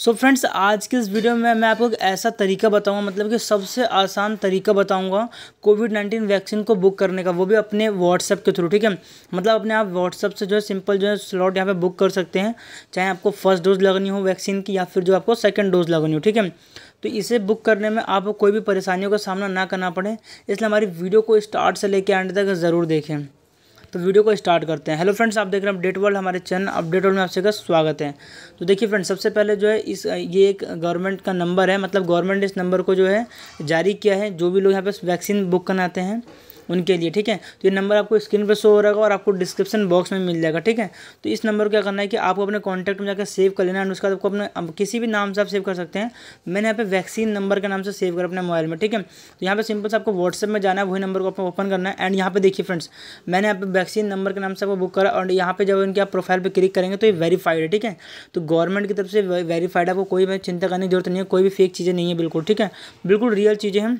सो so friends आज के इस वीडियो में मैं आपको एक ऐसा तरीका बताऊंगा मतलब कि सबसे आसान तरीका बताऊंगा कोविड नाइन्टीन वैक्सीन को बुक करने का वो भी अपने व्हाट्सएप के थ्रू ठीक है मतलब अपने आप व्हाट्सएप से जो है सिंपल जो है स्लॉट यहाँ पे बुक कर सकते हैं चाहे आपको फर्स्ट डोज लगनी हो वैक्सीन की या फिर जो आपको सेकेंड डोज लगनी हो ठीक है तो इसे बुक करने में आपको कोई भी परेशानियों का सामना ना करना पड़े इसलिए हमारी वीडियो को स्टार्ट से लेकर एंड तक ज़रूर देखें तो वीडियो को स्टार्ट करते हैं हेलो फ्रेंड्स आप देख रहे हैं अपडेट वर्ल्ड हमारे चैनल अपडेट वर्ल्ड में आप सबका स्वागत है तो देखिए फ्रेंड्स सबसे पहले जो है इस ये एक गवर्नमेंट का नंबर है मतलब गवर्नमेंट इस नंबर को जो है जारी किया है जो भी लोग यहाँ पर वैक्सीन बुक करनाते हैं उनके लिए ठीक है तो ये नंबर आपको स्क्रीन पर शो हो रहेगा और आपको डिस्क्रिप्शन बॉक्स में मिल जाएगा ठीक है तो इस नंबर को क्या करना है कि आपको अपने कॉन्टैक्ट में जाकर सेव कर लेना एंड उसके बाद आपको अपने किसी भी नाम से आप सेव कर सकते हैं मैंने यहाँ पे वैक्सीन नंबर के नाम से सेव कर अपने मोबाइल में ठीक है तो यहाँ पर सिंपल से आपको व्हाट्सएप में जाना है वही नंबर को आपको ओपन करना है एंड यहाँ पर देखिए फ्रेंड्स मैंने यहाँ पर वैक्सीन नंबर के नाम से आपको बुक करा और यहाँ पर जब इनके आप प्रोफाइल पर क्लिक करेंगे तो ये वेरीफाइड है ठीक है तो गवर्नमेंट की तरफ से वेरीफाइड आपको कोई चिंता करने की जरूरत नहीं है कोई भी फेक चीज़ें नहीं है बिल्कुल ठीक है बिल्कुल रियल चीज़ें हैं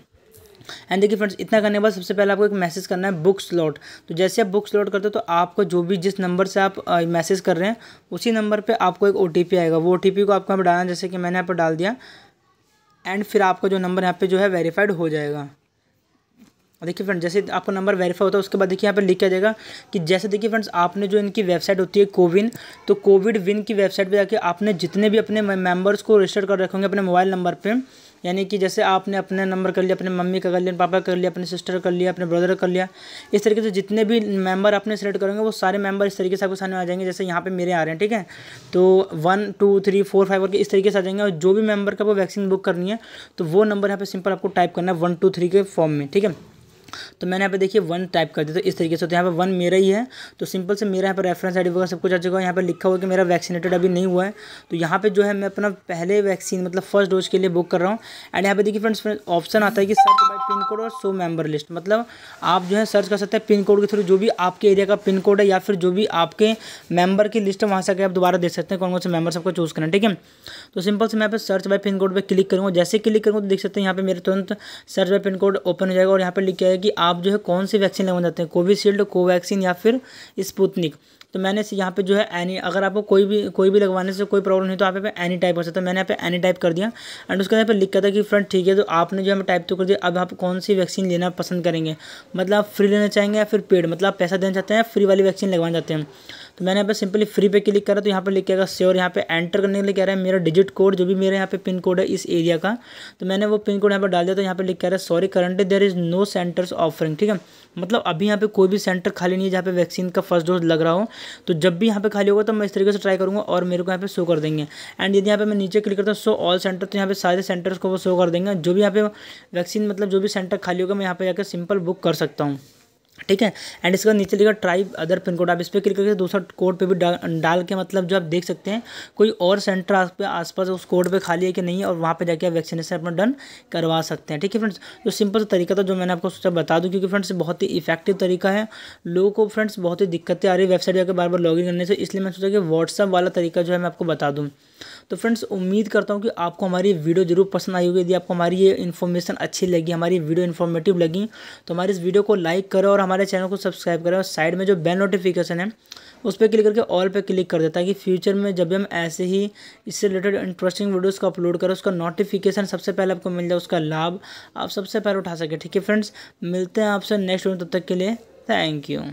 एंड देखिए फ्रेंड्स इतना करने के बाद सबसे पहले आपको एक मैसेज करना है बुक स्लॉट तो जैसे आप बुक स्लॉट करते हो तो आपको जो भी जिस नंबर से आप मैसेज कर रहे हैं उसी नंबर पर आपको एक ओ आएगा वो ओ को आपको यहाँ पर डालना जैसे कि मैंने यहाँ पर डाल दिया एंड फिर आपका जो नंबर यहाँ पर जो है वेरीफाइड हो जाएगा देखिए फ्रेंड्स जैसे आपको नंबर वेरीफाई होता है उसके बाद देखिए यहाँ पर लिख किया जाएगा कि जैसे देखिए फ्रेंड्स आपने जो इनकी वेबसाइट होती है कोविन तो कोविड विन की वेबसाइट पे जाके आपने जितने भी अपने मेंबर्स को रजिस्टर कर रखे होंगे अपने मोबाइल नंबर पर यानी कि जैसे आपने अपने नंबर कर लिया अपने मम्मी का कर लिया पापा कर लिया अपने सिस्टर कर लिया अपने ब्रदर कर लिया इस तरीके से जितने भी मेंबर आपने सेलेक्ट करेंगे वो सारे मेंबर इस तरीके से आपके सामने आ जाएंगे जैसे यहाँ पे मेरे आ रहे हैं ठीक है तो one two three four five और इस तरीके से आ जाएंगे और जो भी मेम्बर का वो वैक्सीन बुक करनी है तो वो नंबर यहाँ पर सिंपल आपको टाइप करना है वन टू थ्री के फॉर्म में ठीक है तो मैंने यहाँ पे देखिए वन टाइप कर दिया तो इस तरीके से तो यहाँ पे वन मेरा ही है तो सिंपल से मेरा यहाँ पर रेफरेंस आईडी वगैरह सब कुछ आ चुका है यहाँ पर लिखा हुआ कि मेरा वैक्सीनेटेड अभी नहीं हुआ है तो यहाँ पे जो है मैं अपना पहले वैक्सीन मतलब फर्स्ट डोज के लिए बुक कर रहा हूँ एंड यहाँ पे देखिए फ्रेंड्स ऑप्शन आता है कि सर्च बाई पिन कोड और सो मेम्बर लिस्ट मतलब आप जो है सर्च कर सकते हैं पिन कोड के थ्रू जो भी आपके एरिया का पिन कोड है या फिर जो भी आपके मेम्बर की लिस्ट है वहाँ से आप दोबारा देख सकते हैं कौन कौन से मेम्बर सबको चूज़ करना ठीक है तो सिंपल से मैं यहाँ पर सर्च बाई पिन कोड पर क्लिक करूँगा जैसे क्लिक करूँगा तो देख सकते हैं यहाँ पर मेरे तुरंत search by pin code open हो जाएगा और यहाँ पर लिख जाएगा कि आप जो है कौन सी वैक्सीन लगवाना चाहते हैं कोविशील्ड कोवैक्सीन या फिर स्पुतनिक तो मैंने यहाँ पे जो है एनी अगर आपको कोई भी कोई भी लगवाने से कोई प्रॉब्लम नहीं तो आप यहाँ पे एनी टाइप कर सकते है मैंने यहाँ पे एनी टाइप कर दिया एंड उसके यहाँ पे लिखा था कि फ्रेंड ठीक है तो आपने जो हमें टाइप तो कर दिया अब आप कौन सी वैक्सीन लेना पसंद करेंगे मतलब आप फ्री लेना चाहेंगे या फिर पेड मतलब पैसा देना चाहते हैं या फ्री वाली वैक्सीन लगवाना चाहते हैं तो मैंने यहाँ पे सिंपली फ्री पे क्लिक करा तो यहाँ पे लिखेगा श्योर यहाँ पे एंटर करने के लिए कह रहा है मेरा डिजिट कोड जो भी मेरे यहाँ पे पिन कोड है इस एरिया का तो मैंने वो पिन कोड यहाँ पे डाल दिया तो यहाँ पे लिख रहा है sorry currently there is no centres offering ठीक है मतलब अभी यहाँ पे कोई भी सेंटर खाली नहीं है जहाँ पे वैक्सीन का फर्स्ट डोज लग रहा हो तो जब भी यहाँ पे खाली होगा तो मैं इस तरीके से ट्राई करूँगा और मेरे को यहाँ पे शो कर देंगे एंड यदि यहाँ पे मैं नीचे क्लिक करता हूँ सो ऑल सेंटर तो यहाँ पे सारे सेंटर्स को वो शो कर देंगे जो भी यहाँ पे वैक्सीन मतलब जो भी सेंटर खाली होगा मैं यहाँ पे जाकर सिंपल बुक कर सकता हूँ ठीक है एंड इसका नीचे लिखा ट्राइब अदर पिन कोड आप इस पर क्लिक करके दूसरा कोड पे भी डा, डाल के मतलब जो आप देख सकते हैं कोई और सेंटर आस आसपास उस कोड पे खाली है कि नहीं और वहाँ पे जाके आप वैक्सीनेशन अपना डन करवा सकते हैं ठीक है फ्रेंड्स जो सिंपल सा तरीका था जो मैंने आपको सोचा बता दूँ क्योंकि फ्रेंड्स बहुत ही इफेक्टिव तरीका है लोगों को फ्रेंड्स बहुत ही दिक्कतें आ रही है वेबसाइट जाकर बार बार लॉग करने से इसलिए मैंने सोचा कि व्हाट्सअप वाला तरीका जो है मैं आपको बता दूँ तो फ्रेंड्स उम्मीद करता हूँ कि आपको हमारी वीडियो जरूर पसंद आई होगी यदि आपको हमारी ये इन्फॉर्मेशन अच्छी लगी हमारी वीडियो इन्फॉर्मेटिव लगी तो हमारे इस वीडियो को लाइक करो और हमारे चैनल को सब्सक्राइब करें और साइड में जो बेल नोटिफिकेशन है उस पर क्लिक करके ऑल पर क्लिक कर दें ताकि फ्यूचर में जब भी हम ऐसे ही इससे रिलेटेड इंटरेस्टिंग वीडियोज़ को अपलोड करें उसका नोटिफिकेशन सबसे पहले आपको मिल जाए उसका लाभ आप सबसे पहले उठा सकें ठीक है फ्रेंड्स मिलते हैं आपसे नेक्स्ट वीडियो तब तक के लिए थैंक यू